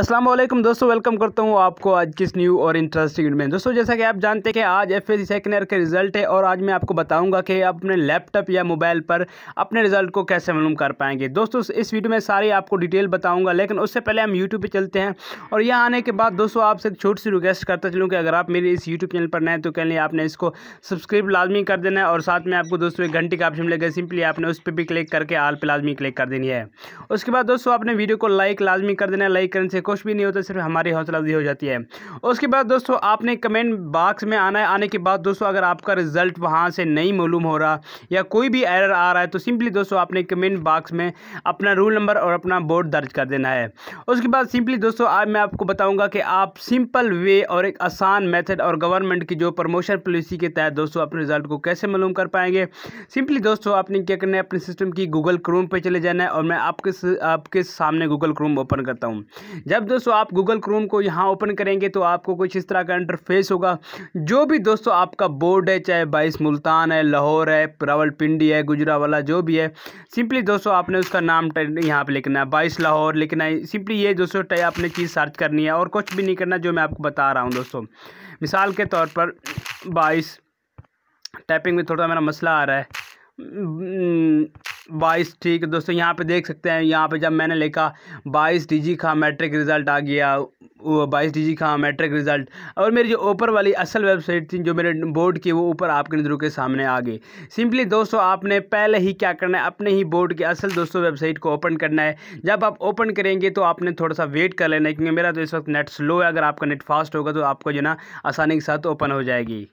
असलम दोस्तों वेलकम करता हूँ आपको आज किस न्यू और इंटरेस्टिंग में दोस्तों जैसा कि आप जानते हैं कि आज एफ एस सेकेंड ईयर का रिजल्ट है और आज मैं आपको बताऊंगा कि आप अपने लैपटॉप या मोबाइल पर अपने रिजल्ट को कैसे मालूम कर पाएंगे दोस्तों इस वीडियो में सारी आपको डिटेल बताऊंगा लेकिन उससे पहले हम यूट्यूब पर चलते हैं और यहाँ आने के बाद दोस्तों आपसे एक छोटी सी रिक्वेस्ट करता चलूँ कि अगर आप मेरे इस यूट्यूब चैनल पर नए तो कह लिए आपने इसको सब्सक्राइब लाजमी कर देना है और साथ में आपको दोस्तों एक घंटे का ऑप्शन मिलेगा सिंपली आपने उस पर भी क्लिक करके आल पर लाजमी क्लिक कर देनी है उसके बाद दोस्तों आपने वीडियो को लाइक लाजमी कर देना है लाइक करने से कुछ भी नहीं होता सिर्फ हमारी हौसला अफजी हो जाती है उसके बाद दोस्तों आपने कमेंट बाक्स में आना है आने के बाद दोस्तों अगर आपका रिजल्ट वहाँ से नहीं मालूम हो रहा या कोई भी एरर आ रहा है तो सिंपली दोस्तों आपने कमेंट बाक्स में अपना रूल नंबर और अपना बोर्ड दर्ज कर देना है उसके बाद सिंपली दोस्तों आज मैं आपको बताऊँगा कि आप सिंपल वे और एक आसान मेथड और गवर्नमेंट की जो प्रमोशन पॉलिसी के तहत दोस्तों अपने रिजल्ट को कैसे मालूम कर पाएंगे सिंपली दोस्तों आपने क्या करना है अपने सिस्टम की गूगल क्रोम पर चले जाना है और मैं आपके आपके सामने गूगल क्रोम ओपन करता हूँ जब जब दोस्तों आप गूगल क्रोम को यहाँ ओपन करेंगे तो आपको कुछ इस तरह का इंटरफेस होगा जो भी दोस्तों आपका बोर्ड है चाहे बाईस मुल्तान है लाहौर है रावलपिंडी है गुजरावाला जो भी है सिंपली दोस्तों आपने उसका नाम यहाँ पर लिखना है बाईस लाहौर लिखना है सिंपली ये दोस्तों आपने चीज़ सर्च करनी है और कुछ भी नहीं करना जो मैं आपको बता रहा हूँ दोस्तों मिसाल के तौर पर बाईस टाइपिंग में थोड़ा मेरा मसला आ रहा है बाईस ठीक है दोस्तों यहाँ पे देख सकते हैं यहाँ पे जब मैंने लिखा बाईस डीजी का मैट्रिक रिज़ल्ट आ गया बाईस डीजी का मैट्रिक रिज़ल्ट और मेरी जो ऊपर वाली असल वेबसाइट थी जो मेरे बोर्ड की वो ऊपर आपके नज़रों के सामने आ गई सिंपली दोस्तों आपने पहले ही क्या करना है अपने ही बोर्ड की असल दोस्तों वेबसाइट को ओपन करना है जब आप ओपन करेंगे तो आपने थोड़ा सा वेट कर लेना है क्योंकि मेरा तो इस वक्त नेट स्लो है अगर आपका नेट फास्ट होगा तो आपको जो ना आसानी के साथ ओपन हो जाएगी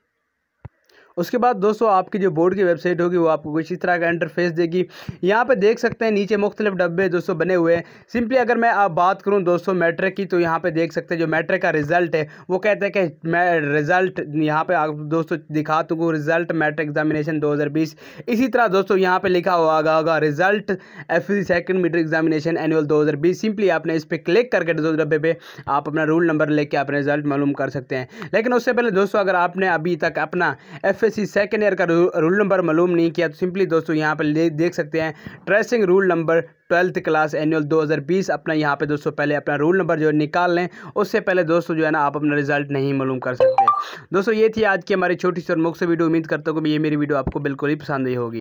उसके बाद दोस्तों आपकी जो बोर्ड की वेबसाइट होगी वो आपको कुछ इस तरह का इंटरफेस देगी यहाँ पर देख सकते हैं नीचे मुख्तलिफ डब्बे दोस्तों बने हुए हैं सिंपली अगर मैं आप बात करूँ दोस्तों मैट्रिक की तो यहाँ पर देख सकते हैं जो मैट्रिक का रिजल्ट है वो कहते हैं कि मैं रिजल्ट यहाँ पर आप दोस्तों दिखा दूँगा रिजल्ट मैट्रिक एग्जामिनेशन दो इसी तरह दोस्तों यहाँ पर लिखा हुआ होगा रिजल्ट एफ सेकेंड मीटर एग्जामिनेशन एनुअल बीस सिंपली आपने इस पर क्लिक करके दो डब्बे पे आप अपना रूल नंबर लेके अपना रिजल्ट मालूम कर सकते हैं लेकिन उससे पहले दोस्तों अगर आपने अभी तक अपना एफ दोस्तों इसी सेकेंड ईयर का रूल नंबर मालूम नहीं किया तो सिंपली दोस्तों यहाँ पर देख सकते हैं tracing roll number twelfth class annual 2020 अपना यहाँ पे दोस्तों पहले अपना रूल नंबर जो है निकाल लें उससे पहले दोस्तों जो है ना आप अपना रिजल्ट नहीं मालूम कर सकते दोस्तों ये थी आज की हमारी छोटी सी और मुख्य वीडियो उम्मीद करता हूँ कि ये मेरी वीडियो आपको बिल्कुल ही पसंद ही होगी